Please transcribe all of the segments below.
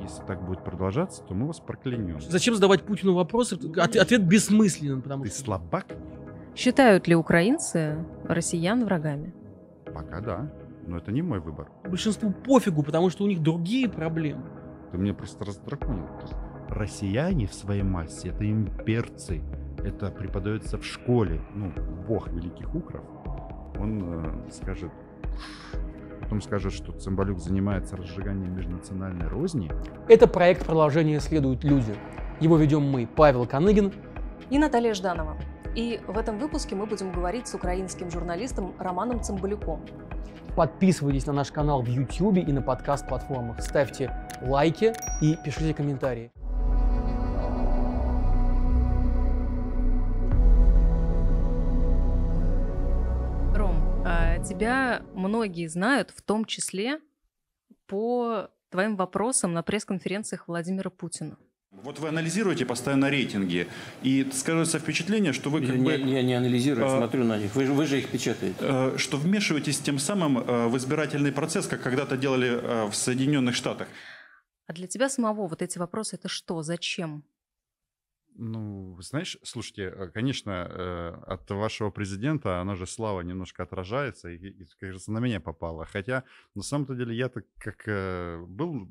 Если так будет продолжаться, то мы вас проклянем. Зачем задавать Путину вопросы? От, ответ бессмысленен, потому Ты что... слабак? Считают ли украинцы россиян врагами? Пока да, но это не мой выбор. Большинству пофигу, потому что у них другие проблемы. Ты меня просто раздраконил. Россияне в своей массе — это имперцы. Это преподается в школе. Ну, бог великих укров, он э, скажет, потом скажут, что Цымбалюк занимается разжиганием межнациональной розни? Это проект продолжения следуют люди». Его ведем мы, Павел Каныгин и Наталья Жданова. И в этом выпуске мы будем говорить с украинским журналистом Романом Цымбалюком. Подписывайтесь на наш канал в YouTube и на подкаст-платформах. Ставьте лайки и пишите комментарии. А, тебя многие знают, в том числе по твоим вопросам на пресс-конференциях Владимира Путина. Вот вы анализируете постоянно рейтинги, и скажется впечатление, что вы как я, бы... Я, я не анализирую, а, смотрю на них, вы, вы же их печатаете. А, что вмешиваетесь тем самым а, в избирательный процесс, как когда-то делали в Соединенных Штатах. А для тебя самого вот эти вопросы, это что, зачем? Ну, знаешь, слушайте, э, конечно, э, от вашего президента она же слава немножко отражается, и, и кажется, на меня попала. Хотя, на самом-то деле, я так как э, был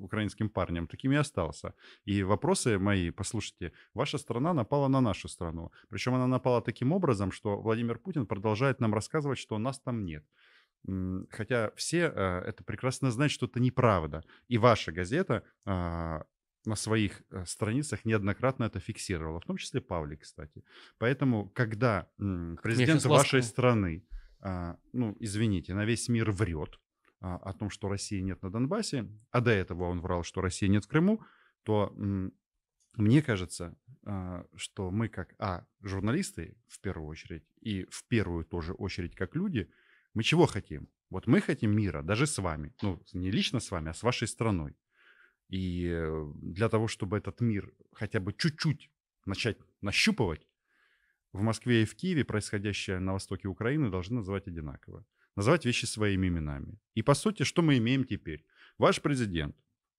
украинским парнем, таким и остался. И вопросы мои, послушайте, ваша страна напала на нашу страну. Причем она напала таким образом, что Владимир Путин продолжает нам рассказывать, что нас там нет. Хотя все это прекрасно знают, что это неправда. И ваша газета а, на своих э, страницах неоднократно это фиксировала, в том числе Павли, кстати. Поэтому, когда президент вашей страны, а, ну, извините, на весь мир врет а, о том, что России нет на Донбассе, а до этого он врал, что России нет в Крыму, то мне кажется, а, что мы как, а, журналисты в первую очередь, и в первую тоже очередь как люди, мы чего хотим? Вот мы хотим мира, даже с вами, ну, не лично с вами, а с вашей страной. И э, для того, чтобы этот мир хотя бы чуть-чуть начать нащупывать, в Москве и в Киеве происходящее на востоке Украины должны называть одинаково. Называть вещи своими именами. И по сути, что мы имеем теперь? Ваш президент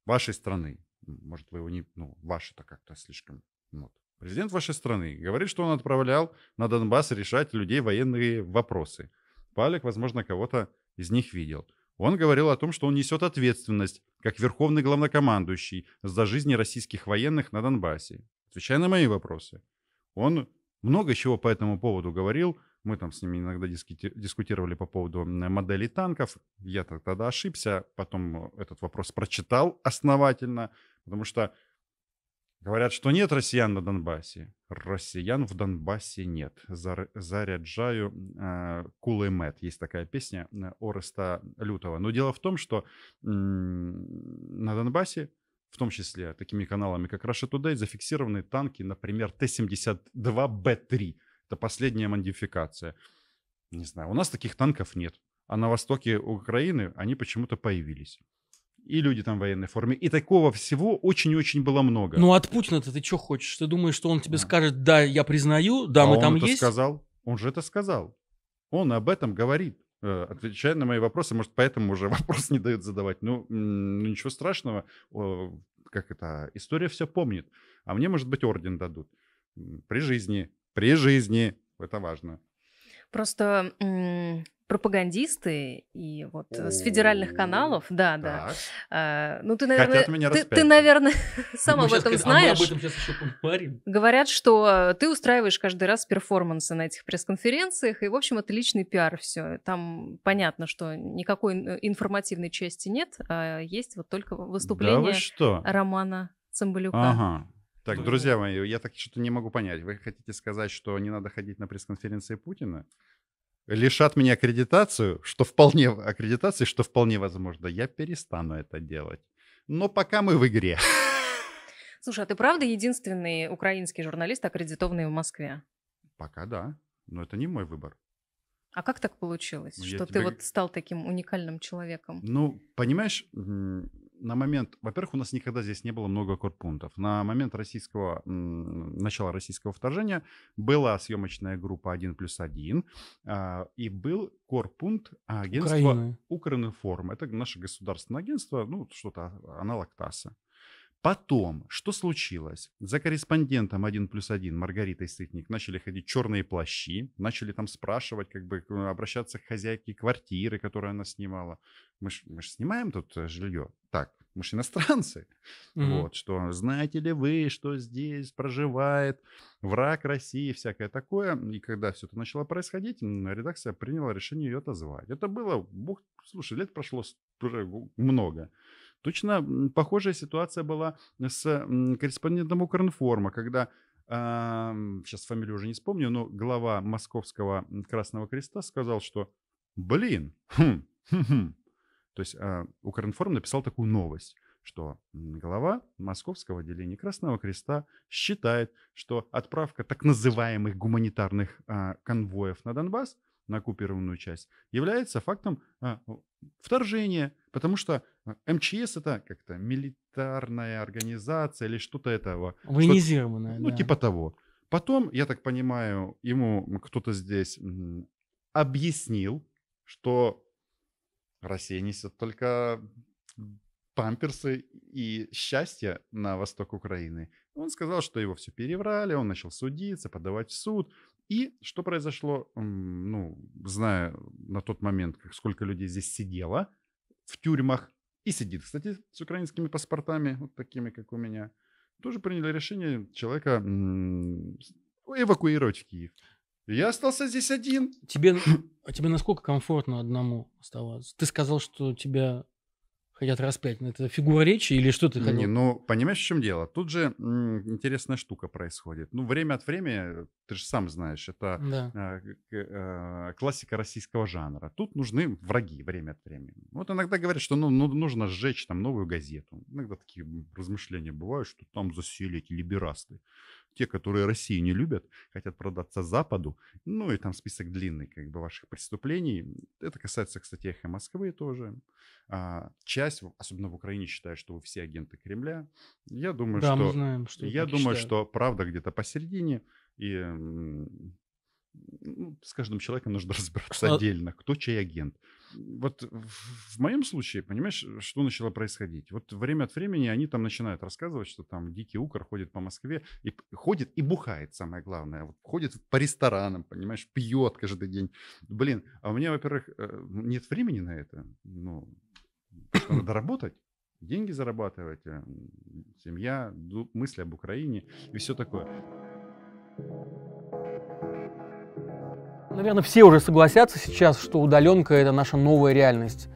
вашей страны, может, вы его не... Ну, ваше-то как-то слишком... Вот. Президент вашей страны говорит, что он отправлял на Донбасс решать людей военные вопросы. Палик, возможно, кого-то из них видел. Он говорил о том, что он несет ответственность, как верховный главнокомандующий, за жизни российских военных на Донбассе, отвечая на мои вопросы. Он много чего по этому поводу говорил. Мы там с ними иногда дискутировали по поводу моделей танков. Я тогда ошибся, потом этот вопрос прочитал основательно, потому что Говорят, что нет россиян на Донбассе. Россиян в Донбассе нет. Заряджаю э, кулемет. Есть такая песня э, Ореста Лютова. Но дело в том, что на Донбассе, в том числе такими каналами, как Russia Today, зафиксированы танки, например, Т-72Б3. Это последняя модификация. Не знаю, у нас таких танков нет. А на востоке Украины они почему-то появились и люди там в военной форме. И такого всего очень-очень было много. Ну, от Путина-то ты что хочешь? Ты думаешь, что он тебе да. скажет, да, я признаю, да, а мы он там это есть? сказал. Он же это сказал. Он об этом говорит. Э, отвечая на мои вопросы, может, поэтому уже вопрос не дают задавать. Ну, ну ничего страшного. Как это? История все помнит. А мне, может быть, орден дадут. При жизни. При жизни. Это важно. Просто пропагандисты и вот э, с федеральных каналов, да, да. А, ну ты, наверное, ты, наверное, сам мы об этом а знаешь. Говорят, что э, ты устраиваешь каждый раз перформансы на этих пресс-конференциях, и, в общем, это личный пиар все. Там понятно, что никакой э, информативной части нет, а есть вот только выступление Романа Цымбалюка. Ага. Так, друзья мои, я так что-то не могу понять. Вы хотите сказать, что не надо ходить на пресс-конференции Путина? лишат меня аккредитацию, что вполне аккредитации, что вполне возможно, я перестану это делать. Но пока мы в игре. Слушай, а ты правда единственный украинский журналист, аккредитованный в Москве? Пока да, но это не мой выбор. А как так получилось, ну, что ты тебе... вот стал таким уникальным человеком? Ну, понимаешь, на момент, во-первых, у нас никогда здесь не было много корпунтов. На момент российского, начала российского вторжения была съемочная группа 1 плюс 1, а, и был корпункт агентства Украины. Укринформ. Это наше государственное агентство, ну, что-то аналог ТАССа. Потом, что случилось? За корреспондентом 1 плюс 1 Маргаритой Сытник начали ходить черные плащи, начали там спрашивать, как бы обращаться к хозяйке квартиры, которую она снимала. Мы же снимаем тут э, жилье мы же иностранцы, Mm-hmm. вот, что знаете ли вы, что здесь проживает враг России, всякое такое. И когда все это начало происходить, редакция приняла решение ее отозвать. Это было, бог, слушай, лет прошло много. Точно похожая ситуация была с корреспондентом Укринформа, когда сейчас а, фамилию уже не вспомню, но глава Московского Красного Креста сказал, что, блин, хм, хм, хм, то есть а, Укринформ написал такую новость, что глава Московского отделения Красного Креста считает, что отправка так называемых гуманитарных а, конвоев на Донбасс, на оккупированную часть, является фактом а, вторжения, потому что МЧС это как-то милитарная организация или что-то этого. Военизированная. Что ну, да. типа того. Потом, я так понимаю, ему кто-то здесь объяснил, что Россия несет только памперсы и счастье на восток Украины. Он сказал, что его все переврали, он начал судиться, подавать в суд. И что произошло, ну, зная на тот момент, сколько людей здесь сидело в тюрьмах, и сидит, кстати, с украинскими паспортами, вот такими, как у меня, тоже приняли решение человека эвакуировать в Киев я остался здесь один. Тебе, а тебе насколько комфортно одному оставаться? Ты сказал, что тебя хотят распять. Это фигура речи или что ты хотел? Не, ну, понимаешь, в чем дело? Тут же интересная штука происходит. Ну, время от времени, ты же сам знаешь, это да. Э, э, классика российского жанра. Тут нужны враги время от времени. Вот иногда говорят, что ну, ну нужно сжечь там новую газету. Иногда такие размышления бывают, что там засели эти либерасты те, которые Россию не любят, хотят продаться Западу, ну и там список длинный как бы ваших преступлений. Это касается, кстати, эхо Москвы тоже. А, часть, особенно в Украине, считает, что вы все агенты Кремля. Я думаю, да, что, мы знаем, что я думаю, считают. что правда где-то посередине и ну, с каждым человеком нужно разбираться что... А отдельно, кто чей агент вот в моем случае, понимаешь, э, что начало происходить? Вот время от времени они там начинают рассказывать, что там дикий укр ходит по Москве, и ходит и бухает, самое главное. Вот ходит по ресторанам, понимаешь, пьет каждый день. Блин, а у меня, во-первых, э, нет времени на это. Ну, надо работать деньги зарабатывать, э, семья, мысли об Украине и все такое. Наверное, все уже согласятся сейчас, что удаленка – это наша новая реальность.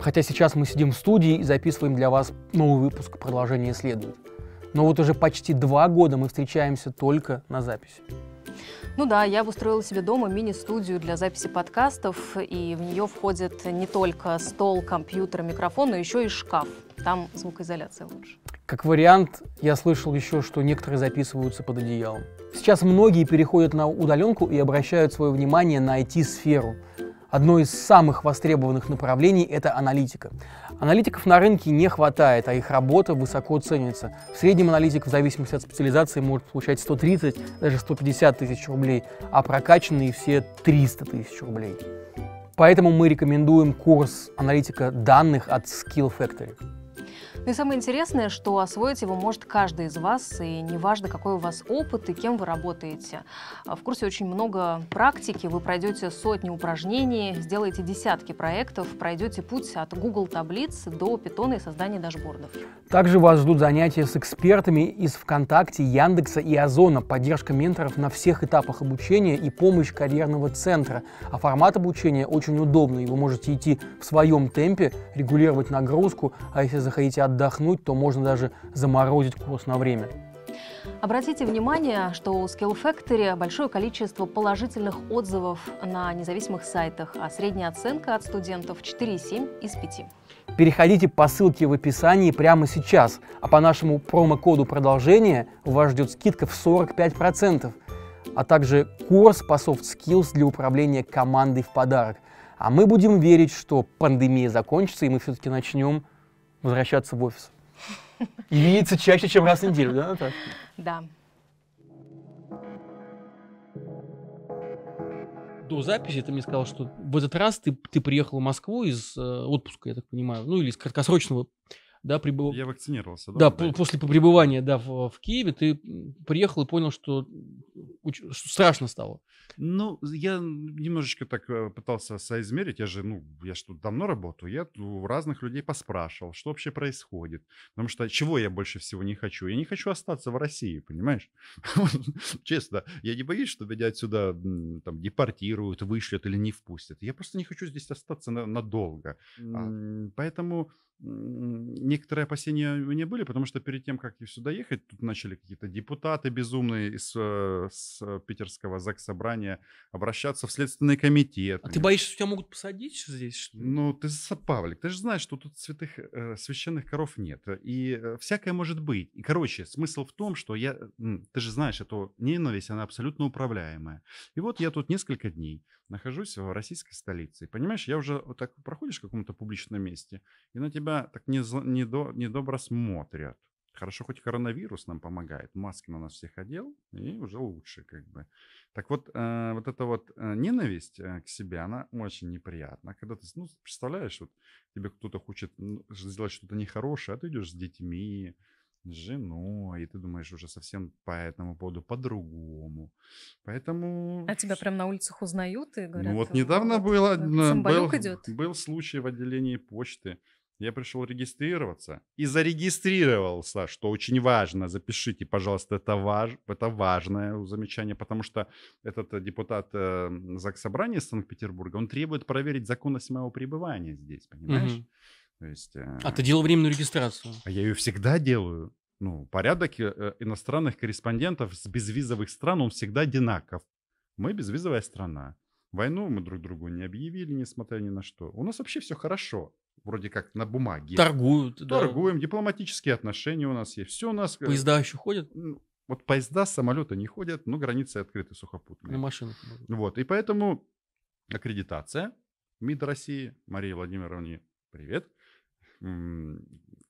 Хотя сейчас мы сидим в студии и записываем для вас новый выпуск «Продолжение следует». Но вот уже почти два года мы встречаемся только на записи. Ну да, я устроила себе дома мини-студию для записи подкастов, и в нее входит не только стол, компьютер, микрофон, но еще и шкаф. Там звукоизоляция лучше. Как вариант, я слышал еще, что некоторые записываются под одеялом. Сейчас многие переходят на удаленку и обращают свое внимание на IT-сферу. Одно из самых востребованных направлений – это аналитика. Аналитиков на рынке не хватает, а их работа высоко ценится. В среднем аналитик в зависимости от специализации может получать 130, даже 150 тысяч рублей, а прокачанные все 300 тысяч рублей. Поэтому мы рекомендуем курс аналитика данных от Skill Factory. Ну и самое интересное, что освоить его может каждый из вас, и неважно, какой у вас опыт и кем вы работаете. В курсе очень много практики, вы пройдете сотни упражнений, сделаете десятки проектов, пройдете путь от Google таблиц до питона и создания дашбордов. Также вас ждут занятия с экспертами из ВКонтакте, Яндекса и Озона, поддержка менторов на всех этапах обучения и помощь карьерного центра. А формат обучения очень удобный, вы можете идти в своем темпе, регулировать нагрузку, а если захотите отдать отдохнуть, то можно даже заморозить курс на время. Обратите внимание, что у Skill Factory большое количество положительных отзывов на независимых сайтах, а средняя оценка от студентов 4,7 из 5. Переходите по ссылке в описании прямо сейчас, а по нашему промокоду продолжения вас ждет скидка в 45%, а также курс по Soft Skills для управления командой в подарок. А мы будем верить, что пандемия закончится, и мы все-таки начнем возвращаться в офис. И видеться чаще, чем раз в неделю, да, Наташа? Да. До записи ты мне сказал, что в этот раз ты, ты приехал в Москву из э, отпуска, я так понимаю, ну или из краткосрочного да, прибыл. Я вакцинировался, да? Да, по- после пребывания, да, в, в Киеве ты приехал и понял, что, что страшно стало. Ну, я немножечко так э, пытался соизмерить, я же, ну, я что, давно работаю, я у разных людей поспрашивал, что вообще происходит, потому что чего я больше всего не хочу? Я не хочу остаться в России, понимаешь? Честно, я не боюсь, что меня отсюда там депортируют, вышлют или не впустят, я просто не хочу здесь остаться надолго, поэтому некоторые опасения у меня были, потому что перед тем, как сюда ехать, тут начали какие-то депутаты безумные из э, с э, питерского ЗАГС собрания обращаться в Следственный комитет. А ты боишься, что тебя могут посадить здесь? Что Ну, ты, Павлик, ты же знаешь, что тут святых, э, священных коров нет. И э, всякое может быть. И, короче, смысл в том, что я... Ты же знаешь, эту ненависть, она абсолютно управляемая. И вот я тут несколько дней нахожусь в российской столице. И понимаешь, я уже вот так проходишь в каком-то публичном месте, и на тебя так не, не, до, недобро смотрят. Хорошо, хоть коронавирус нам помогает, маски на нас всех одел, и уже лучше как бы. Так вот, э, вот эта вот э, ненависть э, к себе, она очень неприятна. Когда ты, ну, представляешь, вот тебе кто-то хочет сделать что-то нехорошее, а ты идешь с детьми, женой, и ты думаешь уже совсем по этому поводу по-другому. Поэтому... А тебя прям на улицах узнают и ну говорят... Ну, вот «Э, недавно вот, было, э, был, идет. был случай в отделении почты. Я пришел регистрироваться и зарегистрировался, что очень важно. Запишите, пожалуйста, это, важ, это важное замечание, потому что этот э, депутат э, эм, Заксобрания из Санкт-Петербурга, он требует проверить законность моего пребывания здесь, понимаешь? Mm-hmm. То есть, а ты э, делал временную регистрацию? А я ее всегда делаю. Ну, порядок э, э, иностранных корреспондентов с безвизовых стран, он всегда одинаков. Мы безвизовая страна. Войну мы друг другу не объявили, несмотря ни на что. У нас вообще все хорошо вроде как на бумаге. Торгуют. Торгуем, да. дипломатические отношения у нас есть. Все у нас... Поезда еще ходят? Вот поезда, самолеты не ходят, но границы открыты сухопутные. На машинах. Вот, и поэтому аккредитация МИД России, Марии Владимировне привет,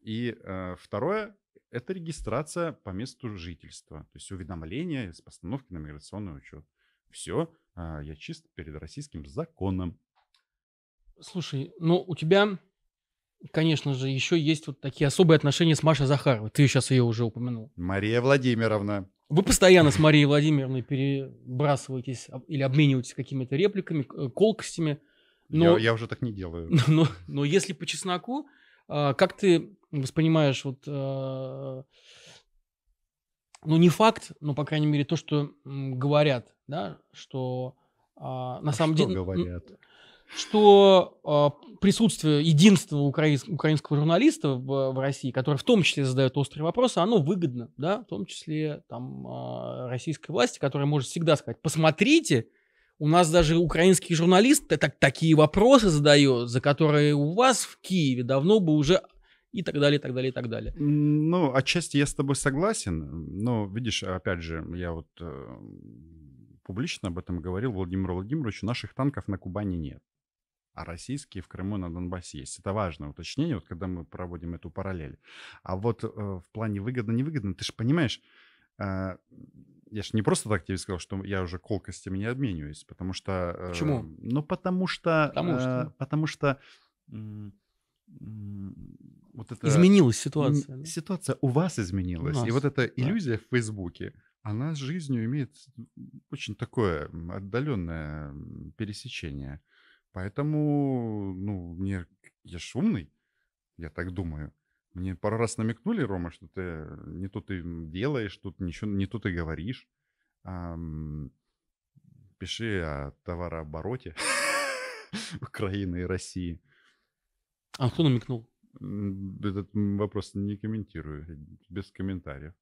и э, второе, это регистрация по месту жительства, то есть уведомление с постановки на миграционный учет. Все, а, я чист перед российским законом. Слушай, ну у тебя, конечно же, еще есть вот такие особые отношения с Машей Захаровой. Ты сейчас ее уже упомянул. Мария Владимировна. Вы постоянно с Марией Владимировной перебрасываетесь или обмениваетесь какими-то репликами, э, колкостями. Но, я, я уже так не делаю. Но, но, но если по чесноку, а, как ты воспринимаешь вот, а, ну не факт, но по крайней мере то, что говорят, да, что а, на самом что деле говорят? что присутствие единства украинского, журналиста в, России, который в том числе задает острые вопросы, оно выгодно, да, в том числе там российской власти, которая может всегда сказать, посмотрите, у нас даже украинский журналист так, такие вопросы задает, за которые у вас в Киеве давно бы уже и так далее, и так далее, и так далее. Ну, отчасти я с тобой согласен, но, видишь, опять же, я вот э, публично об этом говорил Владимиру Владимировичу, наших танков на Кубани нет, а российские в Крыму и на Донбассе есть. Это важное уточнение, вот когда мы проводим эту параллель. А вот э, в плане выгодно-невыгодно, ты же понимаешь, э, я же не просто так тебе сказал, что я уже колкостями не обмениваюсь, потому что... Почему? Э, ну, потому что... Потому что... Э, потому что вот это... Изменилась ситуация. Да? Ситуация у вас изменилась. У нас, и вот эта иллюзия в Фейсбуке, она с жизнью имеет очень такое отдаленное пересечение. Поэтому, ну, мне, я ж умный, я так думаю. Мне пару раз намекнули, Рома, что ты э, не то ты делаешь, тут ничего, не то ты говоришь. Ам, пиши о товарообороте Украины и России. А кто намекнул? Этот вопрос не комментирую, без комментариев.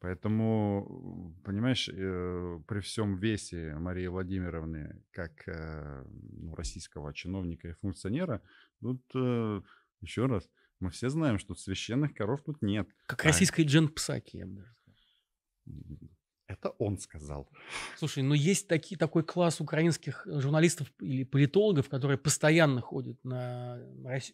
Поэтому, э, понимаешь, э, при всем весе Марии Владимировны как э, ну, российского чиновника и функционера, тут э, еще раз – мы все знаем, что священных коров тут нет. Как а... российский Джен Псаки, я бы даже сказал. Это он сказал. Слушай, но ну есть таки, такой класс украинских э, журналистов или политологов, которые постоянно ходят на,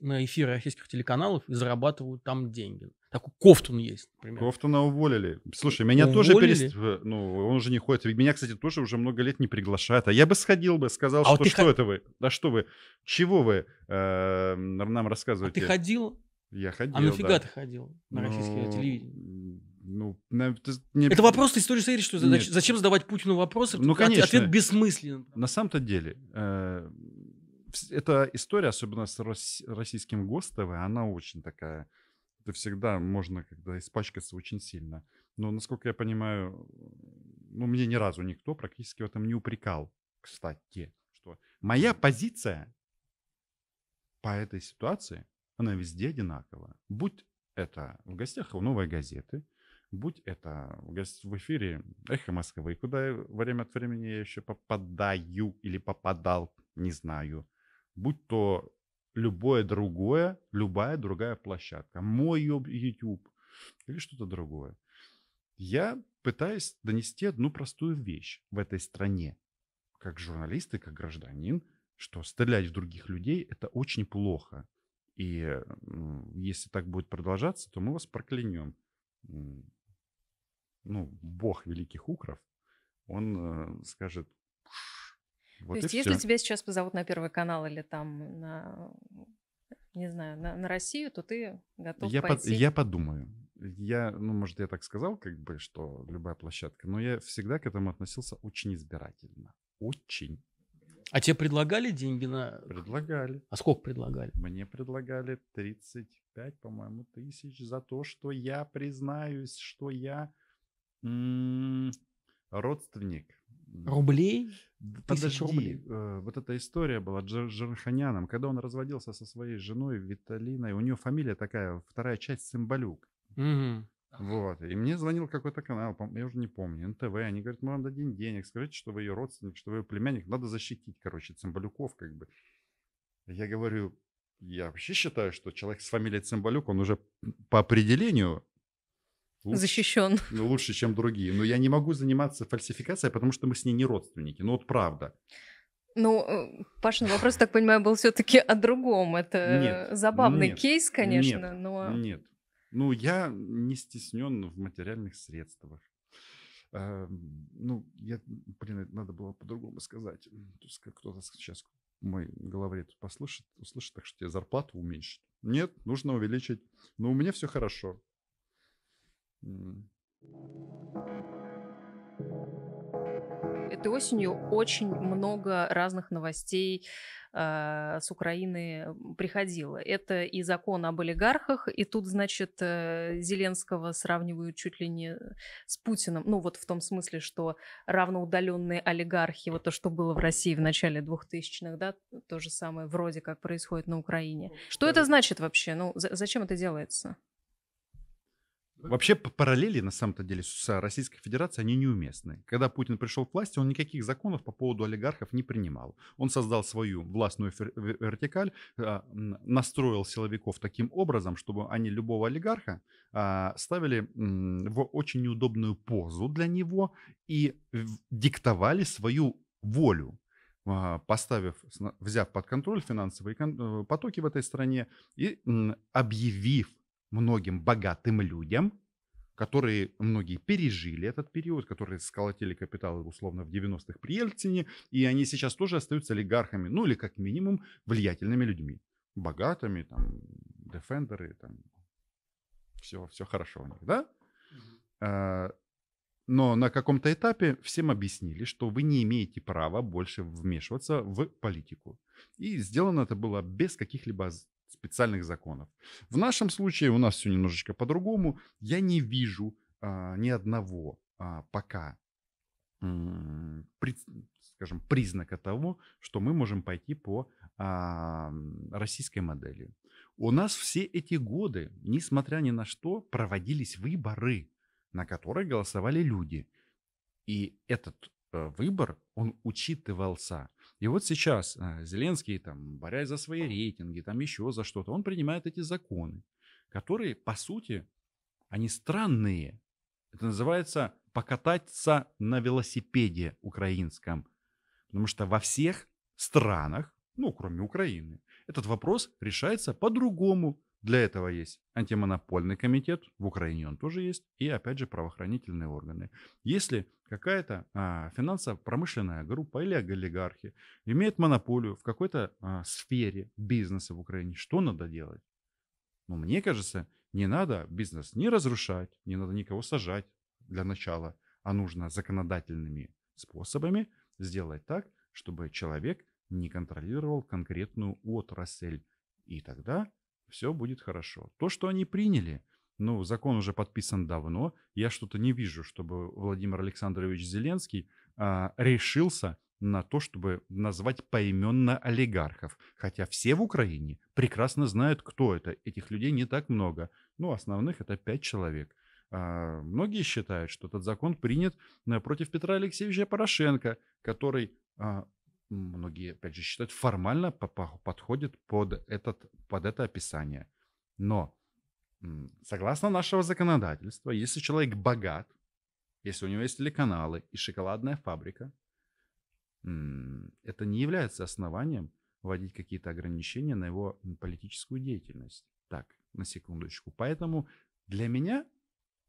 на эфиры российских телеканалов и зарабатывают там деньги. Такой Кофтун есть, например. Кофтуна уволили. Слушай, меня уволили? тоже перест... Э, ну, он уже не ходит. меня, кстати, тоже уже много лет не приглашают. А я бы сходил бы, сказал, а что, вот что х... это вы? Да что вы? Чего вы э, нам рассказываете? А ты ходил? Я а ходил, А нафига да. ты ходил на ну, российское телевидение? Ну, на, ты, не... Это вопрос, истории смотришь, что Нет. зачем задавать Путину вопросы? Ну, а конечно. Ответ бессмыслен. На самом-то деле, э, эта история, особенно с российским ГОСТВ, она очень такая... Это всегда можно когда испачкаться очень сильно. Но, насколько я понимаю, ну, мне ни разу никто практически в этом не упрекал, кстати, что моя позиция по этой ситуации она везде одинакова. Будь это в гостях у «Новой газеты», будь это в эфире «Эхо Москвы», куда я время от времени я еще попадаю или попадал, не знаю, будь то любое другое, любая другая площадка, мой YouTube или что-то другое. Я пытаюсь донести одну простую вещь в этой стране, как журналист и как гражданин, что стрелять в других людей – это очень плохо – и если так будет продолжаться, то мы вас проклянем. Ну, бог великих укров, он э, скажет... Вот то есть если все. тебя сейчас позовут на Первый канал или там на, не знаю, на, на Россию, то ты готов я пойти? Под, я подумаю. Я, ну, может, я так сказал, как бы, что любая площадка, но я всегда к этому относился очень избирательно. Очень а тебе предлагали деньги на... Предлагали. А сколько предлагали? Мне предлагали 35, по-моему, тысяч за то, что я признаюсь, что я родственник. Рублей? Подожди, рублей. Э, вот эта история была Джер Джерханяном, когда он разводился со своей женой Виталиной, у нее фамилия такая, вторая часть Цымбалюк. Угу. Вот. И мне звонил какой-то канал, я уже не помню, НТВ. Они говорят, мы вам дадим денег, скажите, что вы ее родственник, что вы ее племянник. Надо защитить, короче, Цымбалюков как бы. Я говорю, я вообще считаю, что человек с фамилией Цымбалюк, он уже по определению лучше, защищен. Ну, лучше, чем другие. Но я не могу заниматься фальсификацией, потому что мы с ней не родственники. Ну вот правда. Ну, э, Пашин вопрос, так понимаю, был все-таки о другом. Это нет, забавный нет, кейс, конечно, нет, но... Нет, ну, я не стеснен в материальных средствах. А, ну, я, блин, это надо было по-другому сказать. То есть как кто-то сейчас мой главред послушает, услышит, так что тебе зарплату уменьшить. Нет, нужно увеличить. Но у меня все хорошо. Mm этой осенью очень много разных новостей э, с Украины приходило. Это и закон об олигархах, и тут, значит, э, Зеленского сравнивают чуть ли не с Путиным. Ну, вот в том смысле, что равноудаленные олигархи, вот то, что было в России в начале 2000-х, да, то же самое вроде как происходит на Украине. Ну, что это значит вообще? Ну, зачем это делается? Вообще параллели, на самом-то деле, с Российской Федерацией, они неуместны. Когда Путин пришел к власти, он никаких законов по поводу олигархов не принимал. Он создал свою властную вертикаль, а, настроил силовиков таким образом, чтобы они любого олигарха а, ставили в очень неудобную позу для него и диктовали свою волю а, поставив, взяв под контроль финансовые э, потоки в этой стране и объявив многим богатым людям, которые многие пережили этот период, которые сколотили капиталы условно в 90-х при Ельцине, и они сейчас тоже остаются олигархами, ну или как минимум влиятельными людьми. Богатыми, там, дефендеры, там, все, все хорошо у них, да? А, но на каком-то этапе всем объяснили, что вы не имеете права больше вмешиваться в политику. И сделано это было без каких-либо специальных законов. В нашем случае у нас все немножечко по-другому. Я не вижу а, ни одного а, пока, при, скажем, признака того, что мы можем пойти по а, российской модели. У нас все эти годы, несмотря ни на что, проводились выборы, на которые голосовали люди. И этот э, выбор, он учитывался. И вот сейчас а, Зеленский, там, борясь за свои рейтинги, там еще за что-то, он принимает эти законы, которые, по сути, они странные. Это называется покататься на велосипеде украинском. Потому что во всех странах, ну, кроме Украины, этот вопрос решается по-другому. Для этого есть антимонопольный комитет, в Украине он тоже есть, и опять же правоохранительные органы. Если какая-то а, финансово-промышленная группа или олигархи имеет монополию в какой-то а, сфере бизнеса в Украине, что надо делать? Ну, мне кажется, не надо бизнес не разрушать, не надо никого сажать для начала, а нужно законодательными способами сделать так, чтобы человек не контролировал конкретную отрасль. И тогда все будет хорошо. То, что они приняли, ну, закон уже подписан давно, я что-то не вижу, чтобы Владимир Александрович Зеленский а, решился на то, чтобы назвать поименно олигархов. Хотя все в Украине прекрасно знают, кто это. Этих людей не так много. Ну, основных это пять человек. А, многие считают, что этот закон принят э, против Петра Алексеевича Порошенко, который а, многие, опять же, считают, формально подходит под, этот, под это описание. Но согласно нашего законодательства, если человек богат, если у него есть телеканалы и шоколадная фабрика, это не является основанием вводить какие-то ограничения на его политическую деятельность. Так, на секундочку. Поэтому для меня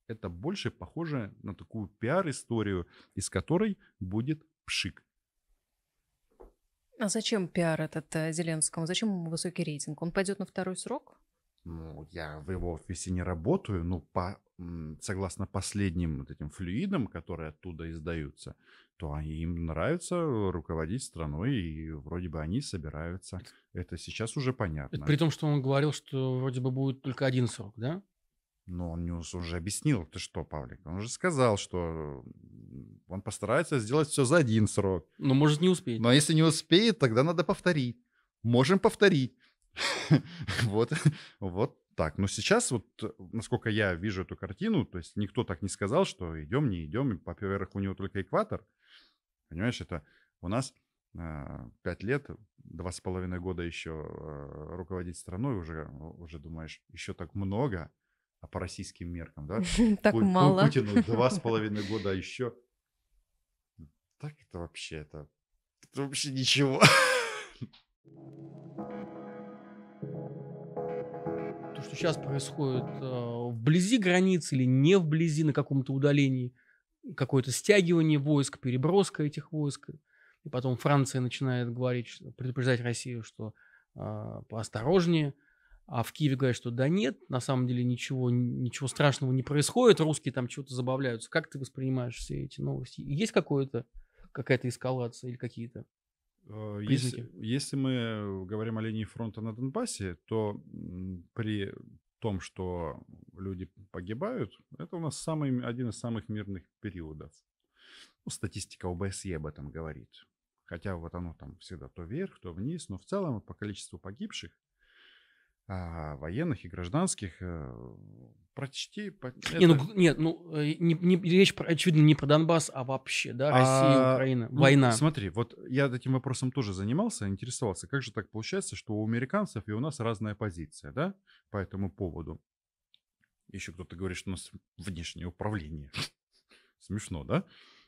это больше похоже на такую пиар-историю, из которой будет пшик. А зачем пиар этот э, Зеленскому? Зачем ему высокий рейтинг? Он пойдет на второй срок? Ну, я в его офисе не работаю, но по, согласно последним вот этим флюидам, которые оттуда издаются, то они, им нравится руководить страной, и вроде бы они собираются. Это сейчас уже понятно. Это при том, что он говорил, что вроде бы будет только один срок, да? Но он, уже объяснил, ты что, Павлик, он уже сказал, что он постарается сделать все за один срок. Но может не успеть. Но если не успеет, тогда надо повторить. Можем повторить. Вот, вот так. Но сейчас вот, насколько я вижу эту картину, то есть никто так не сказал, что идем, не идем, и во-первых, у него только экватор. Понимаешь, это у нас а, пять лет, два с половиной года еще э, руководить страной, уже, уже думаешь, еще так много, а по российским меркам, да? Так мало. Путину два с половиной года, а еще... Так это вообще, это, это вообще ничего. То, что сейчас происходит э, вблизи границ или не вблизи, на каком-то удалении, какое-то стягивание войск, переброска этих войск, и потом Франция начинает говорить, предупреждать Россию, что э, поосторожнее, а в Киеве говорят, что да нет, на самом деле ничего, ничего страшного не происходит, русские там чего-то забавляются. Как ты воспринимаешь все эти новости? Есть какое-то, какая-то эскалация или какие-то э, признаки? Если, если мы говорим о линии фронта на Донбассе, то при том, что люди погибают, это у нас самый, один из самых мирных периодов. Ну, статистика ОБСЕ об этом говорит. Хотя вот оно там всегда то вверх, то вниз, но в целом по количеству погибших а, военных и гражданских. Э, прочти. По... Не, ну, нет, ну э, не, не, речь, очевидно, не про Донбасс, а вообще, да, Россия, а, Украина, ну, война. Смотри, вот я этим вопросом тоже занимался, интересовался, как же так получается, что у американцев и у нас разная позиция, да, по этому поводу. Еще кто-то говорит, что у нас внешнее управление. Смешно, да?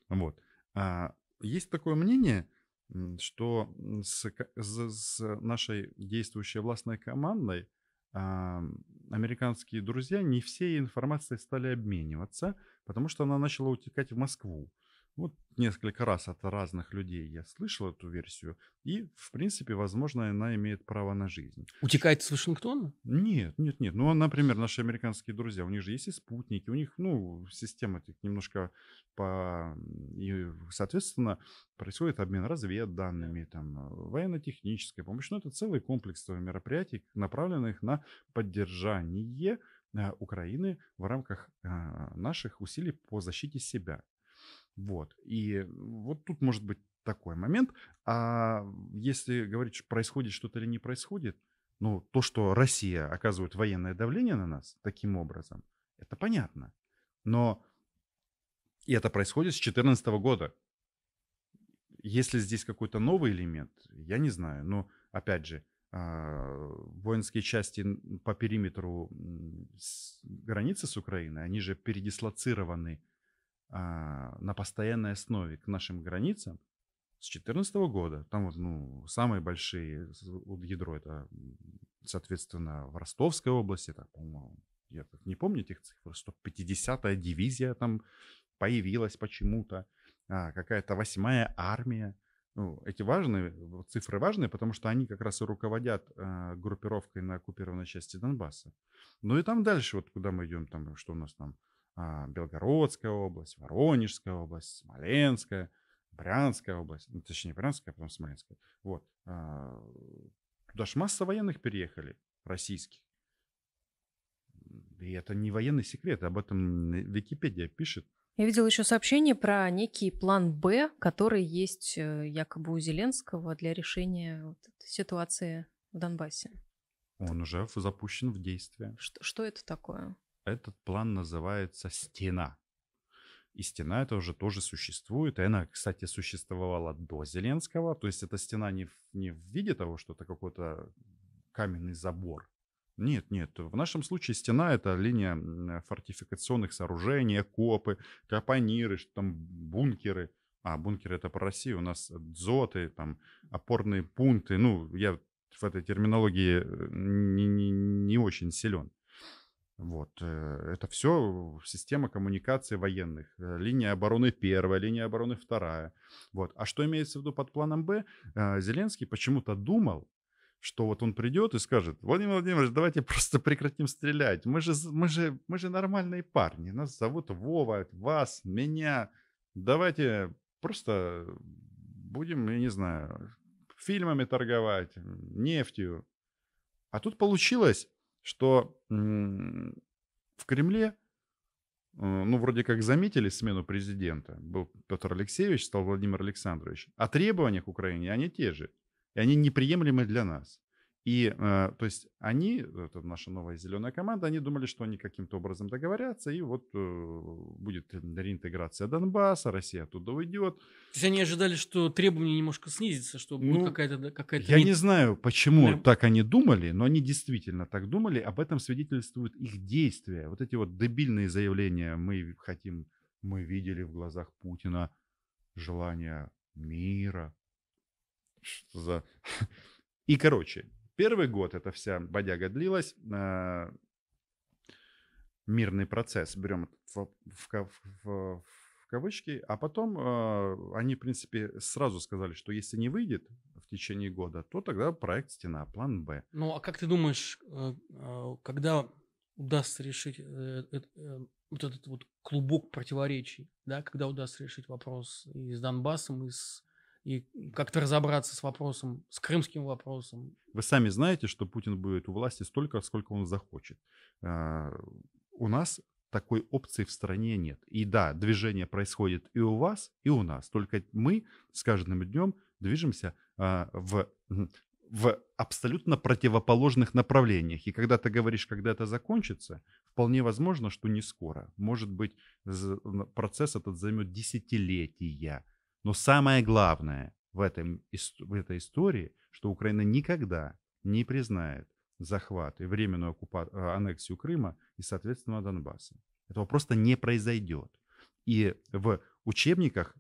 Вот. А, есть такое мнение, что с, с, с нашей действующей властной командой а, американские друзья не всей информацией стали обмениваться, потому что она начала утекать в Москву. Вот несколько раз от разных людей я слышал эту версию, и, в принципе, возможно, она имеет право на жизнь. Утекает с Вашингтона? Нет, нет, нет. Ну, а, например, наши американские друзья, у них же есть и спутники, у них, ну, система так немножко по... И, соответственно, происходит обмен разведданными, там, э, военно-технической помощи. Ну, это целый комплекс мероприятий, направленных на поддержание э, Украины в рамках э, наших усилий по защите себя. Вот. И вот тут может быть такой момент. А если говорить, что происходит что-то или не происходит, ну, то, что Россия оказывает военное давление на нас таким образом, это понятно. Но и это происходит с 2014 года. Если здесь какой-то новый элемент, я не знаю. Но, опять же, а, воинские части по периметру границы с Украиной, они же передислоцированы а, на постоянной основе к нашим границам с 2014 года. Там вот, ну, самые большие ядро это, соответственно, в Ростовской области, так, я так не помню этих цифр, что 50-я дивизия там появилась почему-то, а, какая-то восьмая армия. Ну, эти важные, цифры важные, потому что они как раз и руководят э, группировкой на оккупированной части Донбасса. Ну и там дальше, вот куда мы идем, там, что у нас там, а, Белгородская область, Воронежская область, Смоленская, Брянская область, ну, точнее, Брянская, а потом Смоленская. Вот. А, туда же масса военных переехали, российских. И это не военный секрет, об этом Википедия пишет. Я видела еще сообщение про некий план Б, который есть э, якобы у Зеленского для решения вот ситуации в Донбассе. Он уже запущен в действие. Что, что это такое? Этот план называется «Стена». И стена это уже тоже существует. И она, кстати, существовала до Зеленского. То есть эта стена не в, не в виде того, что это какой-то каменный забор. Нет, нет. В нашем случае стена — это линия фортификационных сооружений, копы, капониры, что там бункеры. А, бункеры — это по России. У нас дзоты, там опорные пункты. Ну, я в этой терминологии э, не, не, не очень силен. Вот. Э, это все система коммуникации военных. Э, линия обороны первая, линия обороны вторая. Вот. А что имеется в виду под планом Б? Э, Зеленский почему-то думал, что вот он придет и скажет, Владимир Владимирович, давайте просто прекратим стрелять. Мы же, мы же, мы же нормальные парни. Нас зовут Вова, вас, меня. Давайте просто будем, я не знаю, фильмами торговать, нефтью. А тут получилось что в Кремле, э, ну, вроде как заметили смену президента. Был Петр Алексеевич, стал Владимир Александрович. А требования к Украине, они те же. И они неприемлемы для нас. И, э, то есть, они, это наша новая зеленая команда, они думали, что они каким-то образом договорятся, и вот э, будет реинтеграция Донбасса, Россия оттуда уйдет. То есть, они ожидали, что требования немножко снизится, что ну, будет какая-то... Какая я не знаю, почему да. так они думали, но они действительно так думали. Об этом свидетельствуют их действия. Вот эти вот дебильные заявления «мы хотим», «мы видели в глазах Путина желание мира». Что за... И, короче, Первый год эта вся бодяга длилась. Э, мирный процесс, берем в, в, в, в кавычки. А потом э, они, в принципе, сразу сказали, что если не выйдет в течение года, то тогда проект «Стена», план «Б». Ну, а как ты думаешь, э, а, когда удастся решить э, э, вот этот вот клубок противоречий, да, когда удастся решить вопрос и с Донбассом, и с и как-то разобраться с вопросом, с крымским вопросом. Вы сами знаете, что Путин будет у власти столько, сколько он захочет. А, у нас такой опции в стране нет. И да, движение происходит и у вас, и у нас. Только мы с каждым днем движемся а, в в абсолютно противоположных направлениях. И когда ты говоришь, когда это закончится, вполне возможно, что не скоро. Может быть, процесс этот займет десятилетия. Но самое главное в, этом, в этой истории, что Украина никогда не признает захват и временную оккупа... Э, аннексию Крыма и, соответственно, Донбасса. Этого просто не произойдет. И в учебниках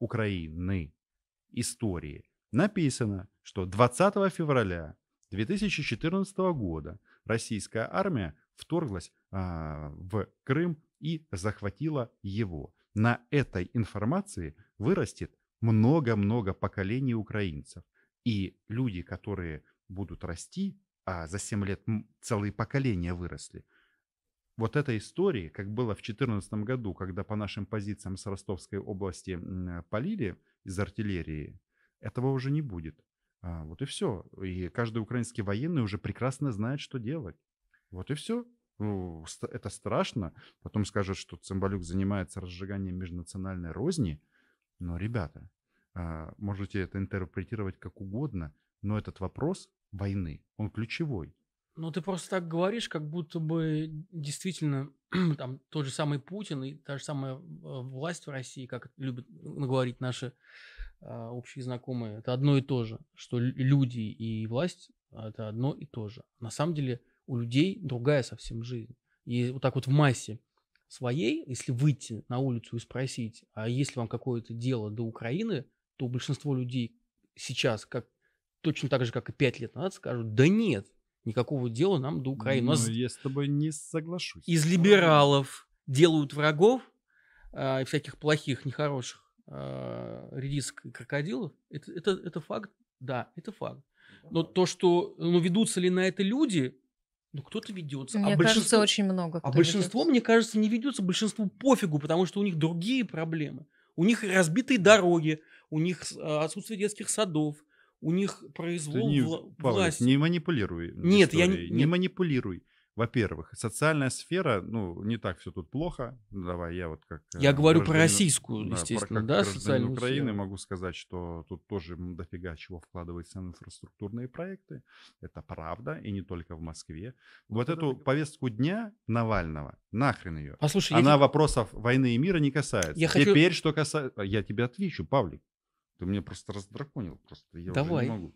Украины истории написано, что 20 февраля 2014 года российская армия вторглась а, в Крым и захватила его. На этой информации вырастет много-много поколений украинцев. И люди, которые будут расти, а за 7 лет целые поколения выросли, вот эта история, как было в 2014 году, когда по нашим позициям с Ростовской области полили из артиллерии, этого уже не будет. А, вот и все. И каждый украинский военный уже прекрасно знает, что делать. Вот и все. это страшно. Потом скажут, что Цимбалюк занимается разжиганием межнациональной розни. Но, ребята, а, можете это интерпретировать как угодно, но этот вопрос войны, он ключевой. Ну, ты просто так говоришь, как будто бы действительно там тот же самый Путин и та же самая а, власть в России, как любят говорить наши а, общие знакомые, это одно и то же, что люди и власть – это одно и то же. На самом деле у людей другая совсем жизнь. И вот так вот в массе своей, если выйти на улицу и спросить, а есть ли вам какое-то дело до Украины, то большинство людей сейчас, как, точно так же, как и пять лет назад, скажут, да нет, никакого дела нам до Украины. Ну, я с тобой не соглашусь. Из либералов делают врагов, э, всяких плохих, нехороших э, редисок и крокодилов, это, это, это факт, да, это факт. Но то, что ну, ведутся ли на это люди, ну, кто-то ведется. А мне а большинство, кажется, очень много. А большинство, ведется. мне кажется, не ведется. Большинству пофигу, потому что у них другие проблемы. У них разбитые дороги, у них э, отсутствие детских садов, у них произвол не, вла- власти. не манипулируй. Нет, историей. я не... Не манипулируй во-первых, социальная сфера, ну, не так все тут плохо. Ну, давай, я вот как... Я э, говорю про российскую, да, естественно, про, да, социальную Украины сферу. могу сказать, что тут тоже дофига чего вкладывается в инфраструктурные проекты. Это правда, и не только в Москве. Ну, вот эту так... повестку дня Навального, нахрен ее. Послушай, Она я... вопросов войны и мира не касается. Я Теперь, хочу... что касается... Я тебе отвечу, Павлик. Ты меня просто раздраконил. Просто я Давай. уже не могу.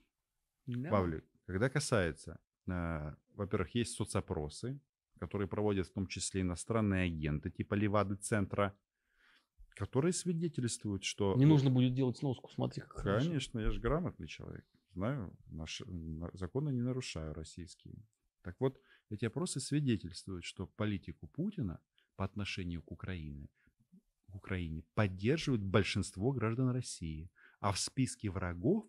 Да. Павлик, когда касается Э, во-первых, есть соцопросы, которые проводят в том числе иностранные агенты типа Левады-центра, которые свидетельствуют, что... Не нужно будет делать сноску, смотри, как Конечно, хорошо. я же грамотный человек. Знаю, наши законы не нарушаю российские. Так вот, эти опросы свидетельствуют, что политику Путина по отношению к Украине, к Украине поддерживают большинство граждан России. А в списке врагов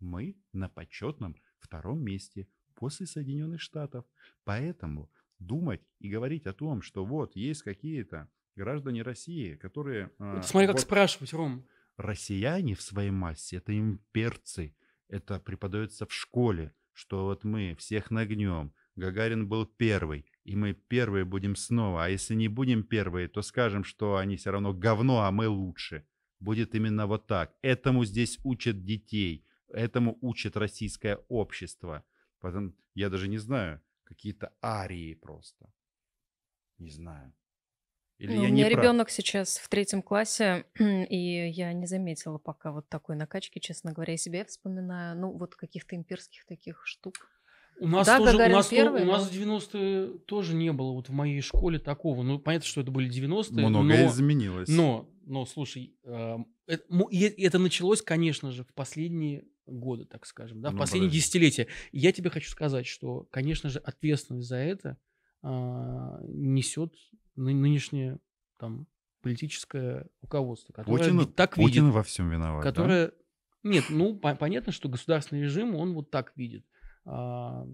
мы на почетном втором месте – после Соединенных Штатов. Поэтому думать и говорить о том, что вот есть какие-то граждане России, которые... А, смотри, вот, как спрашивать, Ром. Россияне в своей массе – это имперцы. Это преподается в школе, что вот мы всех нагнем. Гагарин был первый, и мы первые будем снова. А если не будем первые, то скажем, что они все равно говно, а мы лучше. Будет именно вот так. Этому здесь учат детей, этому учит российское общество – Потом, я даже не знаю, какие-то арии просто. Не знаю. Или ну, я у меня прав... ребенок сейчас в третьем классе, и я не заметила пока вот такой накачки, честно говоря, и себя вспоминаю. Ну, вот каких-то имперских таких штук. У нас да, тоже, у нас, первый, то, у нас в 90-е тоже не было вот в моей школе такого. Ну, понятно, что это были 90-е. Многое но, изменилось. Но, но, слушай, эм, это, это началось, конечно же, в последние года, так скажем, да, ну, в последние подожди. десятилетия. я тебе хочу сказать, что, конечно же, ответственность за это а, несет нынешнее там политическое руководство, которое Путин, так Путин видит, Путин во всем виноват, которое да? нет, ну по- понятно, что государственный режим он вот так видит а,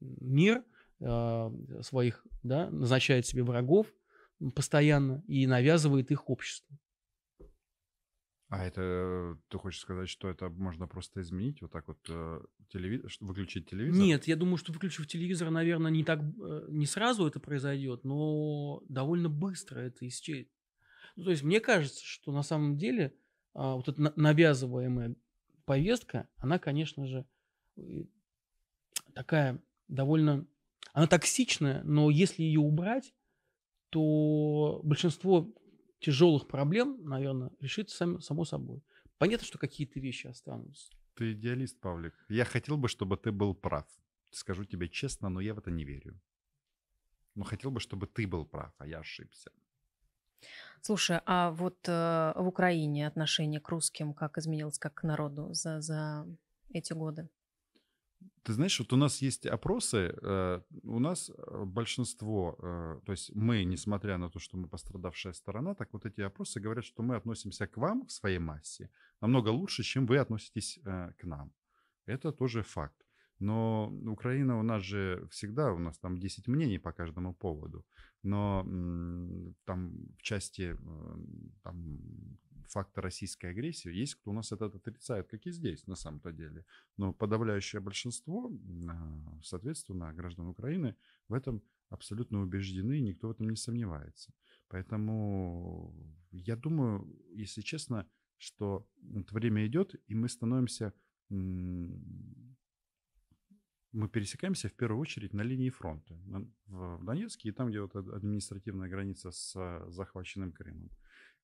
мир а, своих, да, назначает себе врагов постоянно и навязывает их обществу. А это, ты хочешь сказать, что это можно просто изменить, вот так вот э, телеви... выключить телевизор? Нет, я думаю, что выключив телевизор, наверное, не так, э, не сразу это произойдет, но довольно быстро это исчезнет. Ну, то есть мне кажется, что на самом деле а, вот эта навязываемая повестка, она, конечно же, такая довольно, она токсичная, но если ее убрать, то большинство тяжелых проблем, наверное, решит сам, само собой. Понятно, что какие-то вещи останутся. Ты идеалист, Павлик. Я хотел бы, чтобы ты был прав. Скажу тебе честно, но я в это не верю. Но хотел бы, чтобы ты был прав, а я ошибся. Слушай, а вот э, в Украине отношение к русским как изменилось, как к народу за, за эти годы? Ты знаешь, вот у нас есть опросы, э, у нас э, большинство, э, то есть мы, несмотря на то, что мы пострадавшая сторона, так вот эти опросы говорят, что мы относимся к вам в своей массе намного лучше, чем вы относитесь к нам. Это тоже факт. Но Украина у нас же всегда, у нас там 10 мнений по каждому поводу. Но там в части там, факта российской агрессии, есть кто у нас это отрицает, как и здесь на самом-то деле. Но подавляющее большинство, а, соответственно, граждан Украины в этом абсолютно убеждены, никто в этом не сомневается. Поэтому я думаю, если честно, что вот время идет, и мы становимся, мы пересекаемся в первую очередь на линии фронта в Донецке и там, где вот административная граница с а, захваченным Крымом.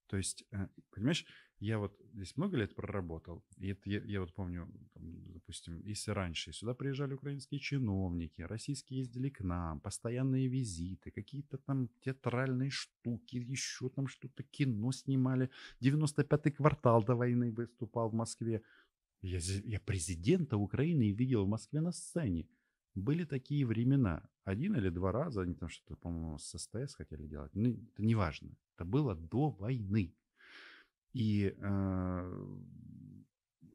То есть, э, понимаешь, я вот здесь много лет проработал, и это, я, я вот помню, там, допустим, если раньше сюда приезжали украинские чиновники, российские ездили к нам, постоянные визиты, какие-то там театральные штуки, еще там что-то кино снимали, 95-й квартал до войны выступал в Москве. Я, я президента Украины видел в Москве на сцене. Были такие времена. Один или два раза они там что-то, по-моему, с СТС хотели делать. Ну, это неважно. Это было до войны. И э,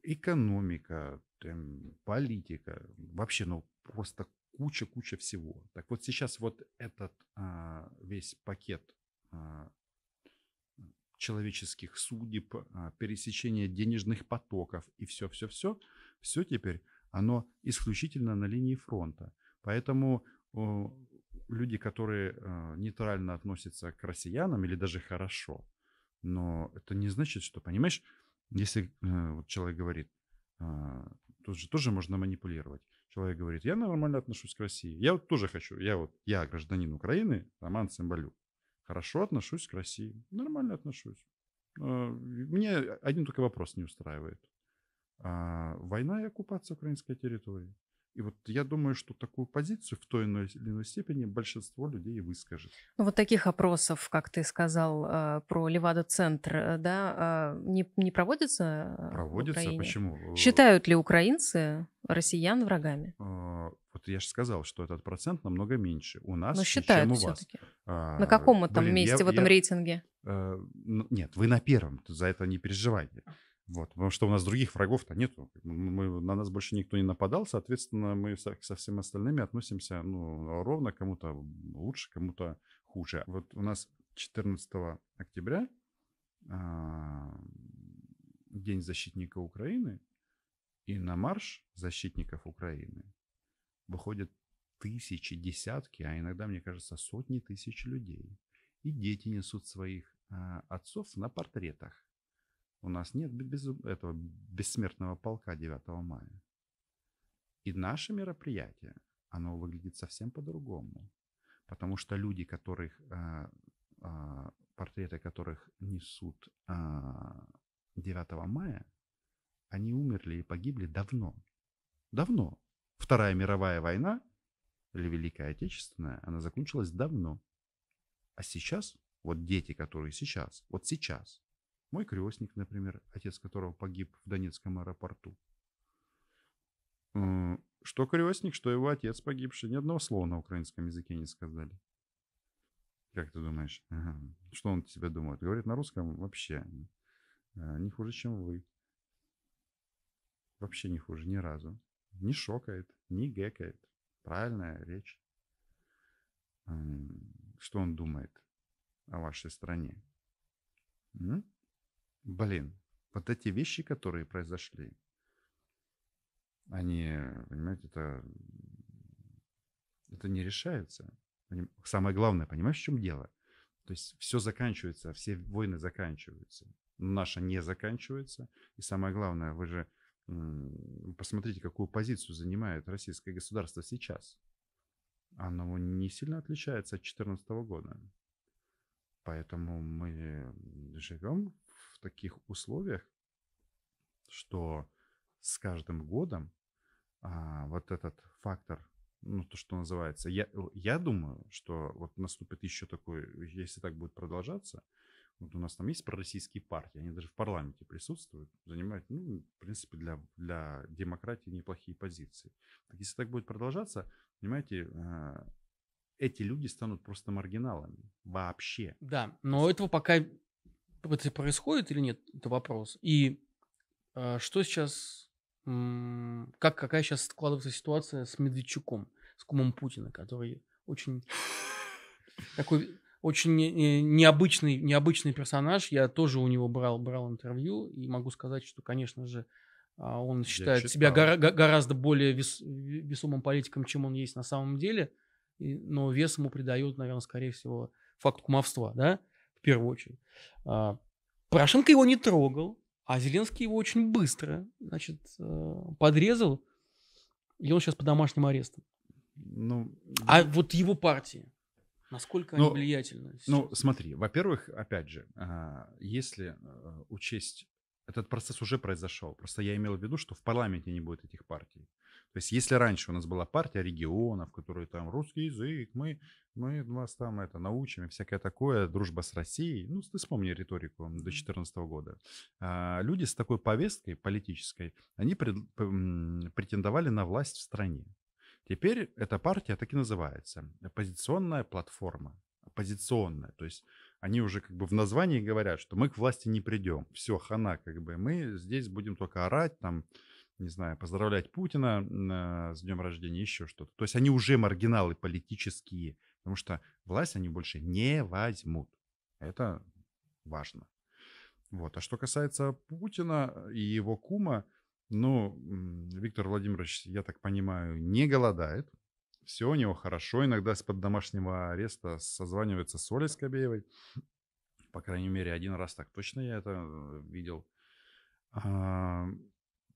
экономика, там, эм, политика, вообще, ну, просто куча-куча всего. Так вот сейчас вот этот э, весь пакет э, человеческих судеб, а, пересечение денежных потоков и все-все-все, все теперь оно исключительно на линии фронта. Поэтому люди, которые э, нейтрально относятся к россиянам или даже хорошо, но это не значит, что, понимаешь, если э, вот человек говорит, э, тут же тоже можно манипулировать. Человек говорит, я нормально отношусь к России, я вот тоже хочу, я вот, я гражданин Украины, Роман Цымбалюк, хорошо отношусь к России, нормально отношусь. Э, мне один только вопрос не устраивает. Э, война и оккупация украинской территории. И вот я думаю, что такую позицию в той или иной степени большинство людей выскажет. Ну, вот таких опросов, как ты сказал, э, про Левада-центр, э, да, э, не, не проводится? Проводится, а почему? Считают ли украинцы россиян врагами? А, вот я же сказал, что этот процент намного меньше у нас, Но ну, считают чем у вас. А, на каком это там месте я, в этом я... рейтинге? Нет, вы на первом, за это не переживайте. Вот, потому что у нас других врагов-то нету. Мы, на нас больше никто не нападал, соответственно, мы со, со всеми остальными относимся ну, ровно, кому-то лучше, кому-то хуже. Вот у нас 14 октября а, День защитника Украины, и на марш защитников Украины выходят тысячи, десятки, а иногда, мне кажется, сотни тысяч людей. И дети несут своих а, отцов на портретах у нас нет без, этого бессмертного полка 9 мая. И наше мероприятие, оно выглядит совсем по-другому. Потому что люди, которых, э, а, портреты которых несут 9 а, мая, они умерли и погибли давно. Давно. Вторая мировая война или Великая Отечественная, она закончилась давно. А сейчас, вот дети, которые сейчас, вот сейчас, мой крестник, например, отец которого погиб в Донецком аэропорту. Э, что крестник, что его отец погибший. Ни одного слова на украинском языке не сказали. Как ты думаешь? Ага. Что он тебе думает? Говорит на русском вообще. Э, не хуже, чем вы. Вообще не хуже ни разу. Не шокает, не гекает. Правильная речь. Что он думает о вашей стране? М? блин, вот эти вещи, которые произошли, они, понимаете, это, это не решается. Самое главное, понимаешь, в чем дело? То есть все заканчивается, все войны заканчиваются. Наша не заканчивается. И самое главное, вы же посмотрите, какую позицию занимает российское государство сейчас. Оно не сильно отличается от 2014 года. Поэтому мы живем таких условиях, что с каждым годом а, вот этот фактор, ну, то, что называется, я, я думаю, что вот наступит еще такой, если так будет продолжаться, вот у нас там есть пророссийские партии, они даже в парламенте присутствуют, занимают, ну, в принципе, для, для демократии неплохие позиции. Так, если так будет продолжаться, понимаете, а, эти люди станут просто маргиналами вообще. Да, но этого пока это происходит или нет, это вопрос. И э, что сейчас, м- как, какая сейчас складывается ситуация с Медведчуком, с кумом Путина, который очень такой очень э, необычный, необычный персонаж. Я тоже у него брал, брал интервью и могу сказать, что, конечно же, а, он считает себя гора- гораздо более вес- весомым политиком, чем он есть на самом деле, но вес ему придает, наверное, скорее всего, факт кумовства, да? в первую очередь. А, Порошенко его не трогал, а Зеленский его очень быстро, значит, э, подрезал, и он сейчас по домашним арестом. Ну, а вот его партии, насколько ну, они влиятельны? Сейчас? Ну, смотри, во-первых, опять же, а, если э, учесть этот процесс уже произошел. Просто я имел в виду, что в парламенте не будет этих партий. То есть если раньше у нас была партия регионов, которые там русский язык, мы, мы вас там это научим и всякое такое, дружба с Россией, ну ты вспомни риторику до 2014 года. А, люди с такой повесткой политической, они пред, претендовали на власть в стране. Теперь эта партия так и называется. Оппозиционная платформа. Оппозиционная. То есть они уже как бы в названии говорят, что мы к власти не придем. Все, хана, как бы мы здесь будем только орать, там, не знаю, поздравлять Путина а, с днем рождения, еще что-то. То есть они уже маргиналы политические, потому что власть они больше не возьмут. Это важно. Вот. А что касается Путина и его кума, ну, Виктор Владимирович, я так понимаю, не голодает. Все у него хорошо. Иногда из-под домашнего ареста созванивается с Олей Скобеевой. По крайней мере, один раз так точно я это э, видел.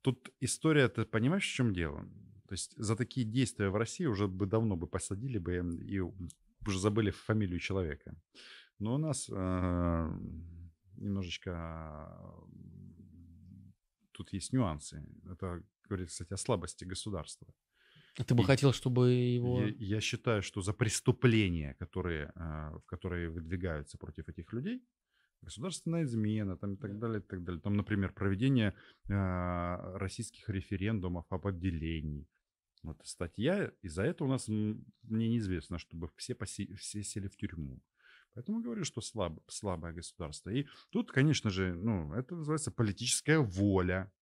Тут история, ты понимаешь, в чем дело? То есть за такие действия в России уже бы давно бы посадили бы эм, и уже забыли фамилию человека. Но у нас э, немножечко э, тут есть нюансы. Это говорит, кстати, о слабости государства. А ты бы и хотел, чтобы его... Я, я считаю, что за преступления, которые, э, которые выдвигаются против этих людей, государственная измена там, и так далее, и так далее. Там, например, проведение э, российских референдумов об отделении. Вот статья, из-за этого у нас, мне неизвестно, чтобы все, поси, все сели в тюрьму. Поэтому говорю, что слаб, слабое государство. И тут, конечно же, ну, это называется политическая воля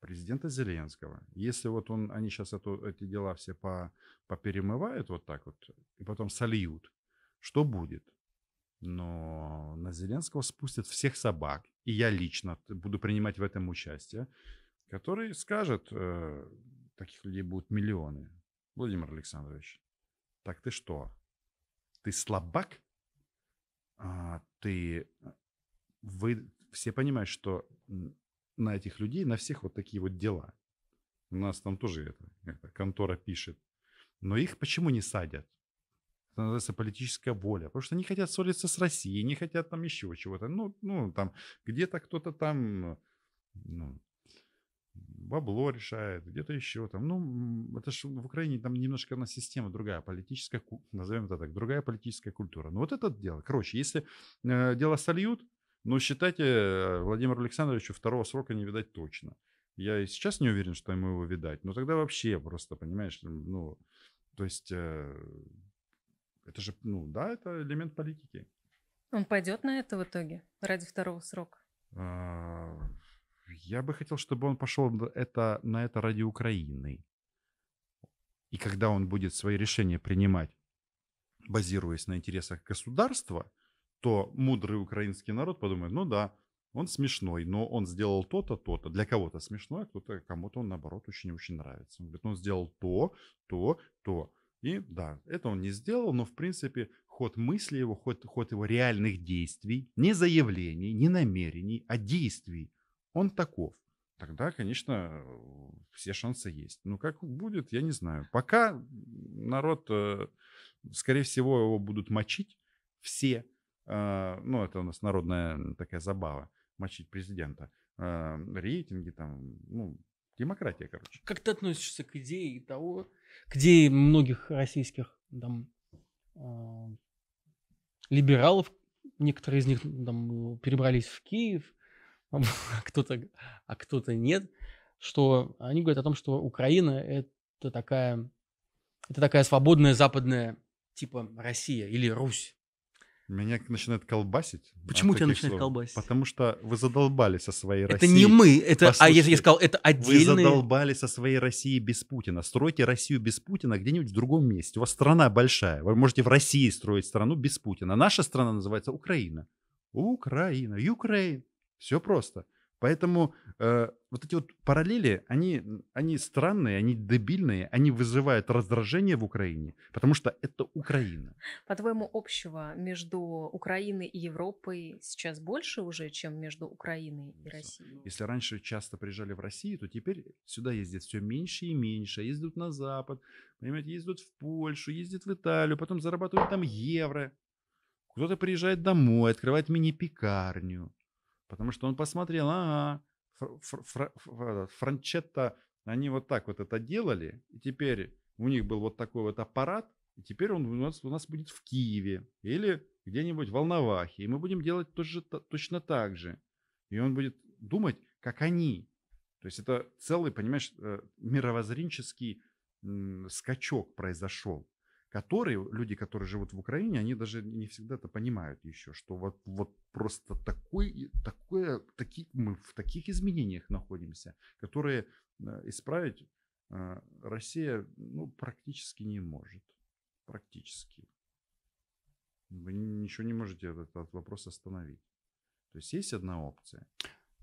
президента Зеленского. Если вот он, они сейчас эту, эти дела все по, поперемывают вот так вот и потом сольют, что будет? но на Зеленского спустят всех собак, и я лично буду принимать в этом участие, который скажет, э, таких людей будут миллионы. Владимир Александрович, так ты что? Ты слабак? А, ты... Э, вы все понимают, что на этих людей, на всех вот такие вот дела. У нас там тоже это, это контора пишет. Но их почему не садят? это называется политическая воля. Потому что они хотят ссориться с Россией, не хотят там еще чего-то. Ну, ну там где-то кто-то там ну, бабло решает, где-то еще там. Ну, это же в Украине там немножко у система другая, политическая, назовем это так, другая политическая культура. Но ну, вот это дело. Короче, если э, дело сольют, ну, считайте, э, Владимиру Александровичу второго срока не видать точно. Я и сейчас не уверен, что ему его видать, но тогда вообще просто, понимаешь, ну, то есть... Э, это же, ну да, это элемент политики. Он пойдет на это в итоге ради второго срока? А, я бы хотел, чтобы он пошел это, на это ради Украины. И когда он будет свои решения принимать, базируясь на интересах государства, то мудрый украинский народ подумает, ну да, он смешной, но он сделал то-то, то-то. Для кого-то смешное, а кто-то, кому-то он, наоборот, очень-очень нравится. Он говорит, ну, он сделал то, то, то. И да, это он не сделал, но в принципе ход мысли его, ход, ход его реальных действий, не заявлений, не намерений, а действий, он таков. Тогда, конечно, все шансы есть. Но ну, как будет, я не знаю. Пока народ, э, скорее всего, его будут мочить все. Э, ну, это у нас народная такая забава, мочить президента. Э, рейтинги там, ну, Демократия, короче. Как ты относишься к идее того, к идее многих российских там, э, либералов, некоторые из них там, перебрались в Киев, а кто-то а кто то нет, что они говорят о том, что Украина это такая, это такая свободная западная типа Россия или Русь. Меня начинает колбасить. Почему тебя начинает слов? колбасить? Потому что вы задолбали со своей это России. Это не мы, это, а если я сказал, это отдельные... Вы задолбали со своей России без Путина. Стройте Россию без Путина где-нибудь в другом месте. У вас страна большая. Вы можете в России строить страну без Путина. Наша страна называется Украина. Украина, Украин. Все просто. Поэтому э, вот эти вот параллели, они, они странные, они дебильные, они вызывают раздражение в Украине, потому что это Украина. По-твоему, общего между Украиной и Европой сейчас больше уже, чем между Украиной и Россией? Ну, если раньше часто приезжали в Россию, то теперь сюда ездят все меньше и меньше, ездят на Запад, понимаете, ездят в Польшу, ездят в Италию, потом зарабатывают там евро. Кто-то приезжает домой, открывает мини-пекарню. Потому что он посмотрел, ага, фр фр фр Франчетта, они вот так вот это делали, и теперь у них был вот такой вот аппарат, и теперь он у нас, у нас будет в Киеве или где-нибудь в Волновахе, и мы будем делать то точно так же. И он будет думать, как они. То есть это целый, понимаешь, э, мировоззренческий скачок произошел которые, э, люди, которые живут в Украине, они даже не всегда это понимают еще, что вот, вот просто такой, такое, таки, мы в таких изменениях находимся, которые э, исправить э, Россия ну, практически не может. Практически. Вы ничего не можете этот, этот вопрос остановить. То есть есть одна опция.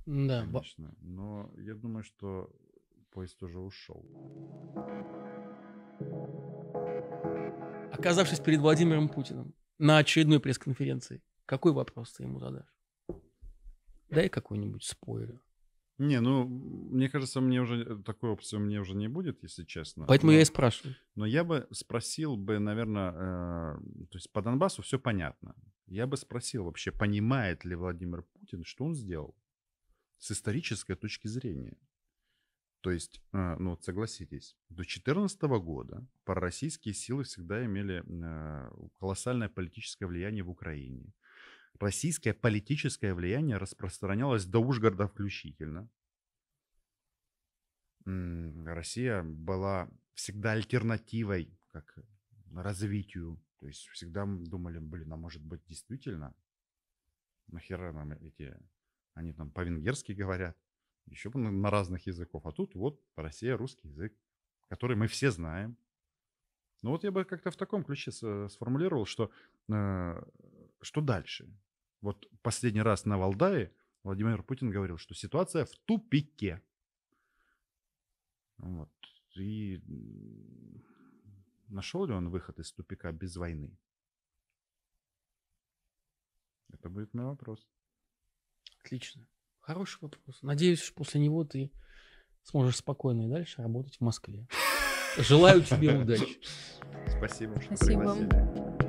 Да, конечно. Но я думаю, что поезд уже ушел оказавшись перед Владимиром Путиным на очередной пресс-конференции, какой вопрос ты ему задашь? Дай какой-нибудь спойлер. Не, ну, мне кажется, мне уже э, такой опции мне уже не будет, если честно. Поэтому но, я и спрашиваю. Но я бы спросил бы, наверное, э, то есть по Донбассу все понятно. Я бы спросил вообще, понимает ли Владимир Путин, что он сделал с исторической точки зрения. То есть, э, ну вот согласитесь, до 2014 года пророссийские силы всегда имели э, колоссальное политическое влияние в Украине. Российское политическое влияние распространялось до Ужгорода включительно. Россия была всегда альтернативой как развитию. То есть всегда думали, блин, а может быть действительно нахера нам эти, они там по-венгерски говорят, еще на разных языков. А тут вот Россия, русский язык, который мы все знаем. Ну вот я бы как-то в таком ключе сформулировал, что э, что дальше? Вот последний раз на Валдае Владимир Путин говорил, что ситуация в тупике. Вот. И нашел ли он выход из тупика без войны? Это будет мой вопрос. Отлично. Хороший вопрос. Надеюсь, что после него ты сможешь спокойно и дальше работать в Москве. Желаю тебе удачи. Спасибо, что пригласили.